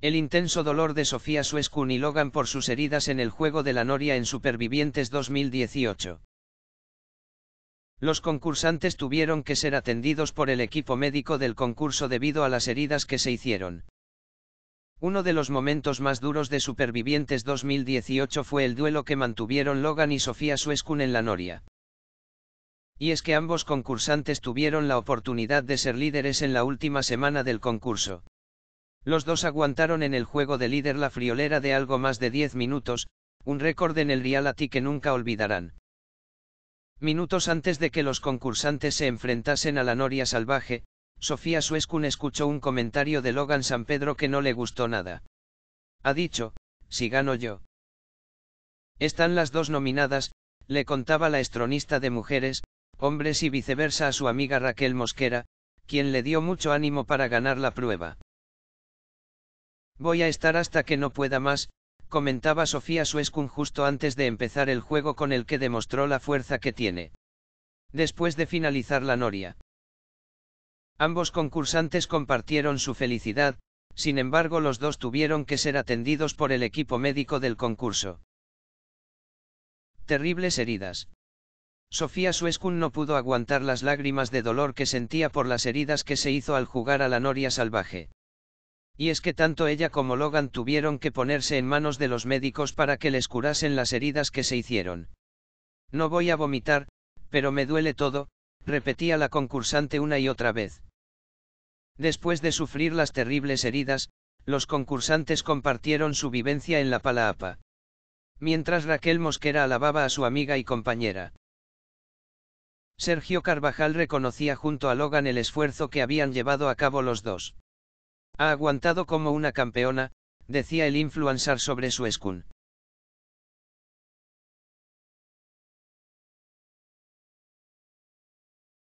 El intenso dolor de Sofía Suescun y Logan por sus heridas en el juego de la Noria en Supervivientes 2018. Los concursantes tuvieron que ser atendidos por el equipo médico del concurso debido a las heridas que se hicieron. Uno de los momentos más duros de Supervivientes 2018 fue el duelo que mantuvieron Logan y Sofía Suescun en la Noria. Y es que ambos concursantes tuvieron la oportunidad de ser líderes en la última semana del concurso. Los dos aguantaron en el juego de líder la friolera de algo más de 10 minutos, un récord en el reality que nunca olvidarán. Minutos antes de que los concursantes se enfrentasen a la noria salvaje, Sofía Suescun escuchó un comentario de Logan San Pedro que no le gustó nada. Ha dicho, si gano yo. Están las dos nominadas, le contaba la estronista de mujeres, hombres y viceversa a su amiga Raquel Mosquera, quien le dio mucho ánimo para ganar la prueba. Voy a estar hasta que no pueda más, comentaba Sofía Suescun justo antes de empezar el juego con el que demostró la fuerza que tiene. Después de finalizar la noria. Ambos concursantes compartieron su felicidad, sin embargo los dos tuvieron que ser atendidos por el equipo médico del concurso. Terribles heridas. Sofía Suescun no pudo aguantar las lágrimas de dolor que sentía por las heridas que se hizo al jugar a la noria salvaje y es que tanto ella como Logan tuvieron que ponerse en manos de los médicos para que les curasen las heridas que se hicieron. No voy a vomitar, pero me duele todo, repetía la concursante una y otra vez. Después de sufrir las terribles heridas, los concursantes compartieron su vivencia en la palaapa. Mientras Raquel Mosquera alababa a su amiga y compañera. Sergio Carvajal reconocía junto a Logan el esfuerzo que habían llevado a cabo los dos. Ha aguantado como una campeona, decía el influencer sobre su escun.